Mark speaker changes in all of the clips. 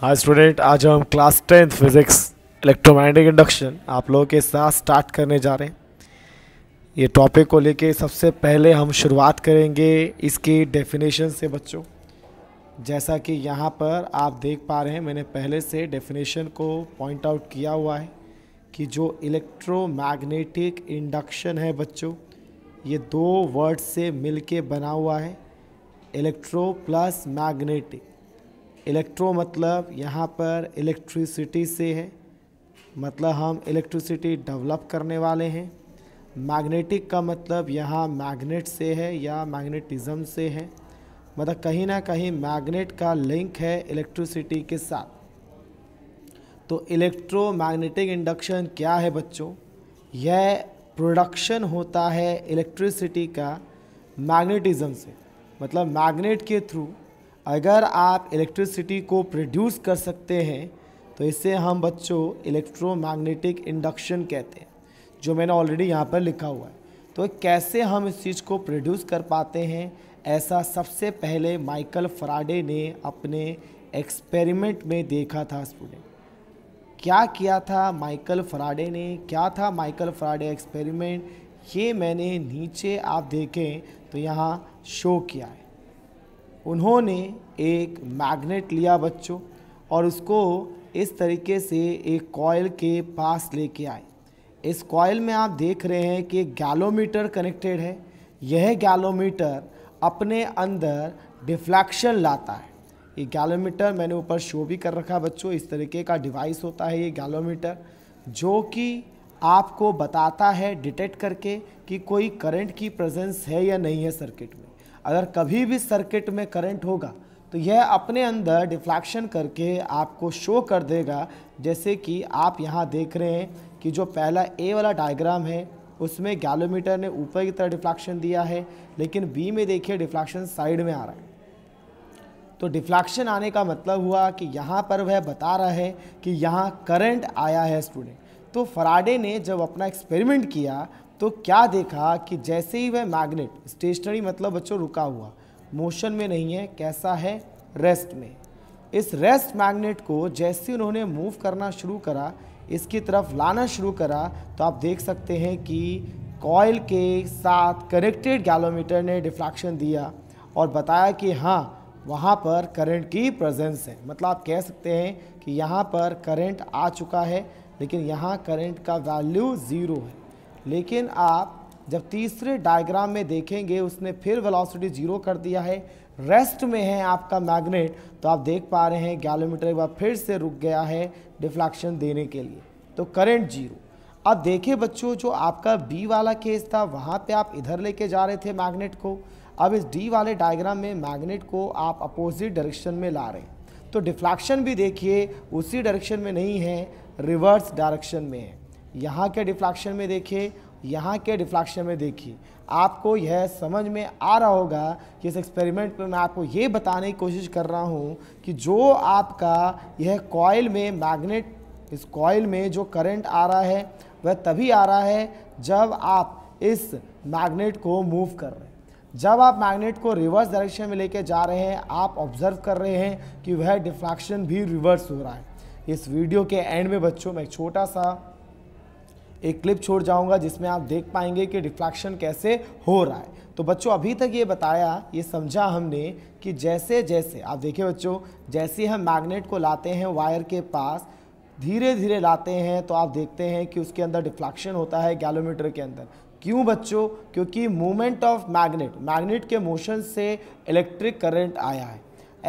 Speaker 1: हाँ स्टूडेंट आज हम class tenth physics electromagnetic induction आप लोगों के साथ स्टार्ट करने जा रहे हैं ये टॉपिक को लेके सबसे पहले हम शुरुआत करेंगे इसकी डेफिनेशन से बच्चों जैसा कि यहाँ पर आप देख पा रहे हैं मैंने पहले से डेफिनेशन को पॉइंट आउट किया हुआ है कि जो इलेक्ट्रोमैग्नेटिक इंडक्शन है बच्चों ये दो वर्ड से मिलके बना हुआ है इलेक्ट्रो प्लस मैग्नेटिक इलेक्ट्रो मतलब यहाँ पर इलेक्ट्रिसिटी से है मतलब हम इलेक्ट्रिसिटी डेवलप करने वाले हैं मैग्नेटिक का मतलब यहाँ मैग्नेट से है या मैग्नेटिज़्म से है मतलब कहीं ना कहीं मैग्नेट का लिंक है इलेक्ट्रिसिटी के साथ तो इलेक्ट्रोमैग्नेटिक इंडक्शन क्या है बच्चों यह प्रोडक्शन होता है इलेक्ट्रिसिटी का मैग्नेटिज्म से मतलब मैग्नेट के थ्रू अगर आप इलेक्ट्रिसिटी को प्रोड्यूस कर सकते हैं तो इसे हम बच्चों इलेक्ट्रोमैग्नेटिक इंडक्शन कहते हैं जो मैंने ऑलरेडी यहाँ पर लिखा हुआ है तो कैसे हम इस चीज़ को प्रोड्यूस कर पाते हैं ऐसा सबसे पहले माइकल फराडे ने अपने एक्सपेरिमेंट में देखा था स्टूडेंट क्या किया था माइकल फराडे ने क्या था माइकल फराडे एक्सपेरिमेंट ये मैंने नीचे आप देखें तो यहाँ शो किया है उन्होंने एक मैग्नेट लिया बच्चों और उसको इस तरीके से एक कॉयल के पास लेके आए इस कॉयल में आप देख रहे हैं कि गैलोमीटर कनेक्टेड है यह गैलोमीटर अपने अंदर डिफ्लैक्शन लाता है ये गैलोमीटर मैंने ऊपर शो भी कर रखा बच्चों इस तरीके का डिवाइस होता है ये गैलोमीटर जो कि आपको बताता है डिटेक्ट करके कि कोई करंट की प्रेजेंस है या नहीं है सर्किट में अगर कभी भी सर्किट में करंट होगा तो यह अपने अंदर डिफ्लैक्शन करके आपको शो कर देगा जैसे कि आप यहाँ देख रहे हैं कि जो पहला ए वाला डायग्राम है उसमें गैलोमीटर ने ऊपर की तरह डिफ्लैक्शन दिया है लेकिन बी में देखिए डिफ्लैक्शन साइड में आ रहा है तो डिफ्लैक्शन आने का मतलब हुआ कि यहाँ पर वह बता रहा है कि यहाँ करंट आया है स्टूडेंट तो फराडे ने जब अपना एक्सपेरिमेंट किया तो क्या देखा कि जैसे ही वह मैग्नेट स्टेशनरी मतलब बच्चों रुका हुआ मोशन में नहीं है कैसा है रेस्ट में इस रेस्ट मैग्नेट को जैसे उन्होंने मूव करना शुरू करा इसकी तरफ लाना शुरू करा तो आप देख सकते हैं कि कॉयल के साथ कनेक्टेड गैलोमीटर ने डिफ्लैक्शन दिया और बताया कि हाँ वहाँ पर करंट की प्रेजेंस है मतलब आप कह सकते हैं कि यहाँ पर करंट आ चुका है लेकिन यहाँ करंट का वैल्यू ज़ीरो है लेकिन आप जब तीसरे डायग्राम में देखेंगे उसने फिर वेलोसिटी जीरो कर दिया है रेस्ट में है आपका मैग्नेट तो आप देख पा रहे हैं गैलोमीटर एक बार फिर से रुक गया है डिफ्लैक्शन देने के लिए तो करंट जीरो अब देखिए बच्चों जो आपका बी वाला केस था वहाँ पे आप इधर लेके जा रहे थे मैग्नेट को अब इस डी वाले डायग्राम में मैग्नेट को आप अपोजिट डायरेक्शन में ला रहे हैं तो डिफ्लैक्शन भी देखिए उसी डायरेक्शन में नहीं है रिवर्स डायरेक्शन में है यहाँ के डिफ्लैक्शन में देखिए यहाँ के डिफ्लैक्शन में देखिए आपको यह समझ में आ रहा होगा कि इस एक्सपेरिमेंट में मैं आपको ये बताने की कोशिश कर रहा हूँ कि जो आपका यह कॉयल में मैग्नेट इस कॉयल में जो करंट आ रहा है वह तभी आ रहा है जब आप इस मैग्नेट को मूव कर रहे हैं जब आप मैग्नेट को रिवर्स डायरेक्शन में लेके जा रहे हैं आप ऑब्जर्व कर रहे हैं कि वह डिफ्लैक्शन भी रिवर्स हो रहा है इस वीडियो के एंड में बच्चों में एक छोटा सा एक क्लिप छोड़ जाऊंगा जिसमें आप देख पाएंगे कि डिफ्लैक्शन कैसे हो रहा है तो बच्चों अभी तक ये बताया ये समझा हमने कि जैसे जैसे आप देखिए बच्चों जैसे हम मैग्नेट को लाते हैं वायर के पास धीरे धीरे लाते हैं तो आप देखते हैं कि उसके अंदर डिफ्लैक्शन होता है गैलोमीटर के अंदर क्यों बच्चों क्योंकि मूवमेंट ऑफ मैग्नेट मैग्नेट के मोशन से इलेक्ट्रिक करंट आया है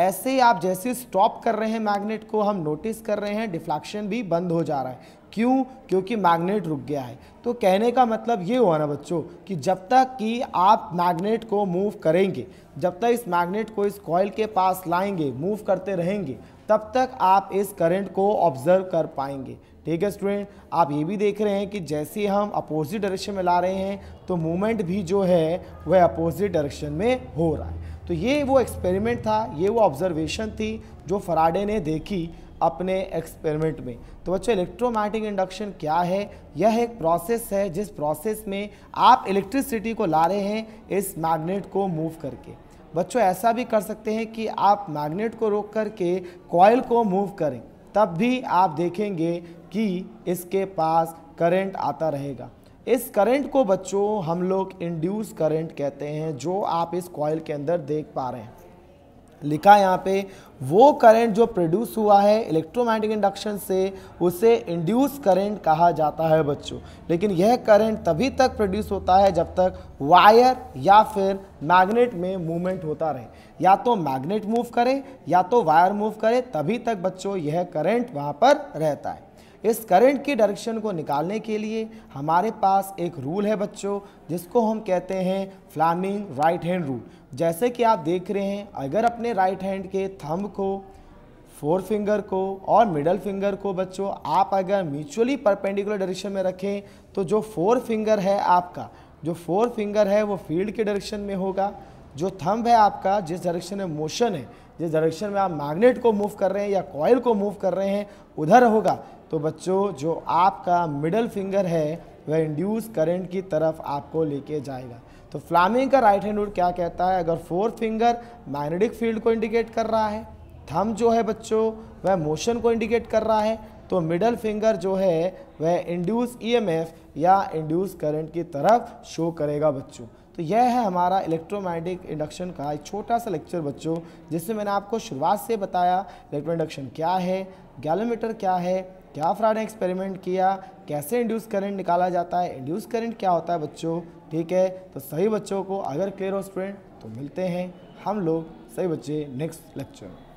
Speaker 1: ऐसे ही आप जैसे स्टॉप कर रहे हैं मैग्नेट को हम नोटिस कर रहे हैं डिफ्लैक्शन भी बंद हो जा रहा है क्यों क्योंकि मैग्नेट रुक गया है तो कहने का मतलब ये हुआ ना बच्चों कि जब तक कि आप मैग्नेट को मूव करेंगे जब तक इस मैग्नेट को इस कॉयल के पास लाएंगे मूव करते रहेंगे तब तक आप इस करंट को ऑब्जर्व कर पाएंगे ठीक है स्टूडेंट आप ये भी देख रहे हैं कि जैसे हम अपोजिट डायरेक्शन में ला रहे हैं तो मूवमेंट भी जो है वह अपोजिट डायरेक्शन में हो रहा है तो ये वो एक्सपेरिमेंट था ये वो ऑब्जर्वेशन थी जो फराडे ने देखी अपने एक्सपेरिमेंट में तो बच्चों इलेक्ट्रोमैटिक इंडक्शन क्या है यह एक प्रोसेस है जिस प्रोसेस में आप इलेक्ट्रिसिटी को ला रहे हैं इस मैग्नेट को मूव करके बच्चों ऐसा भी कर सकते हैं कि आप मैग्नेट को रोक करके कॉयल को मूव करें तब भी आप देखेंगे कि इसके पास करंट आता रहेगा इस करंट को बच्चों हम लोग इंड्यूस करंट कहते हैं जो आप इस कॉयल के अंदर देख पा रहे हैं लिखा यहाँ पे वो करंट जो प्रोड्यूस हुआ है इलेक्ट्रोमैग्नेटिक इंडक्शन से उसे इंड्यूस करंट कहा जाता है बच्चों लेकिन यह करंट तभी तक प्रोड्यूस होता है जब तक वायर या फिर मैग्नेट में मूवमेंट होता रहे या तो मैग्नेट मूव करे या तो वायर मूव करे तभी तक बच्चों यह करंट वहाँ पर रहता है इस करंट की डायरेक्शन को निकालने के लिए हमारे पास एक रूल है बच्चों जिसको हम कहते हैं फ्लैमिंग राइट हैंड रूल जैसे कि आप देख रहे हैं अगर अपने राइट हैंड के थंब को फोर फिंगर को और मिडल फिंगर को बच्चों आप अगर म्यूचुअली परपेंडिकुलर डायरेक्शन में रखें तो जो फोर फिंगर है आपका जो फोर फिंगर है वो फील्ड के डायरेक्शन में होगा जो थंब है आपका जिस डायरेक्शन में मोशन है जिस डायरेक्शन में आप मैग्नेट को मूव कर रहे हैं या कॉयल को मूव कर रहे हैं उधर होगा तो बच्चों जो आपका मिडल फिंगर है वह इंड्यूस करंट की तरफ आपको लेके जाएगा तो फ्लामिंग का राइट हैंड रूल क्या कहता है अगर फोर फिंगर मैग्नेटिक फील्ड को इंडिकेट कर रहा है थम जो है बच्चों वह मोशन को इंडिकेट कर रहा है तो मिडल फिंगर जो है वह इंड्यूस ईएमएफ e या इंड्यूस करंट की तरफ शो करेगा बच्चों तो यह है हमारा इलेक्ट्रोमैग्नेटिक इंडक्शन का एक छोटा सा लेक्चर बच्चों जिसमें मैंने आपको शुरुआत से बताया इलेक्ट्रो इंडक्शन क्या है गैलोमीटर क्या है क्या फ्राड ने एक्सपेरिमेंट किया कैसे इंड्यूस करंट निकाला जाता है इंड्यूस करंट क्या होता है बच्चों ठीक है तो सही बच्चों को अगर क्लियर हो स्टूडेंट तो मिलते हैं हम लोग सही बच्चे नेक्स्ट लेक्चर